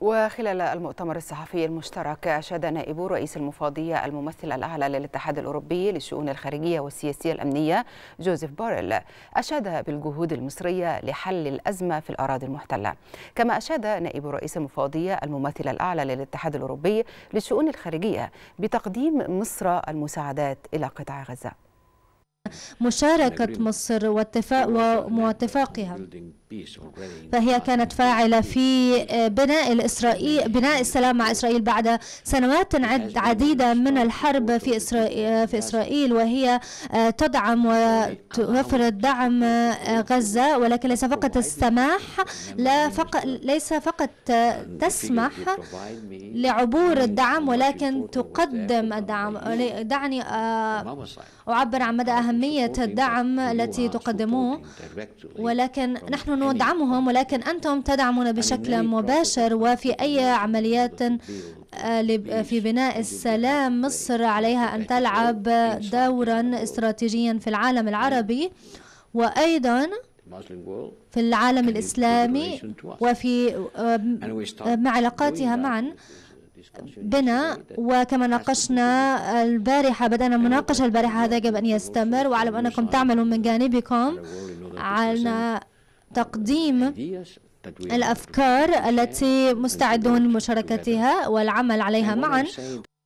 وخلال المؤتمر الصحفي المشترك أشاد نائب رئيس المفوضية الممثل الأعلى للاتحاد الأوروبي للشؤون الخارجية والسياسية الأمنية جوزيف بوريل أشاد بالجهود المصرية لحل الأزمة في الأراضي المحتلة كما أشاد نائب رئيس المفوضية الممثل الأعلى للاتحاد الأوروبي للشؤون الخارجية بتقديم مصر المساعدات إلى قطاع غزة مشاركة مصر واتفاق واتفاقها فهي كانت فاعلة في آه، بناء الإسرائيل بناء السلام مع إسرائيل بعد سنوات عديدة من الحرب في إسرائيل في إسرائيل وهي آه، تدعم وتوفر الدعم آه، غزة ولكن ليس فقط السماح لا فقط ليس فقط تسمح لعبور الدعم ولكن تقدم الدعم دعني أعبر عن مدى أهمية أهمية الدعم التي تقدموه ولكن نحن ندعمهم ولكن أنتم تدعمون بشكل مباشر وفي أي عمليات آه، في بناء السلام مصر عليها أن تلعب دورا استراتيجيا في العالم العربي وأيضا في العالم الإسلامي وفي آه، مع علاقاتها معا بنا وكما ناقشنا البارحة بدأنا مناقشة البارحة هذا يجب أن يستمر وأعلم أنكم تعملوا من جانبكم على تقديم الأفكار التي مستعدون لمشاركتها والعمل عليها معا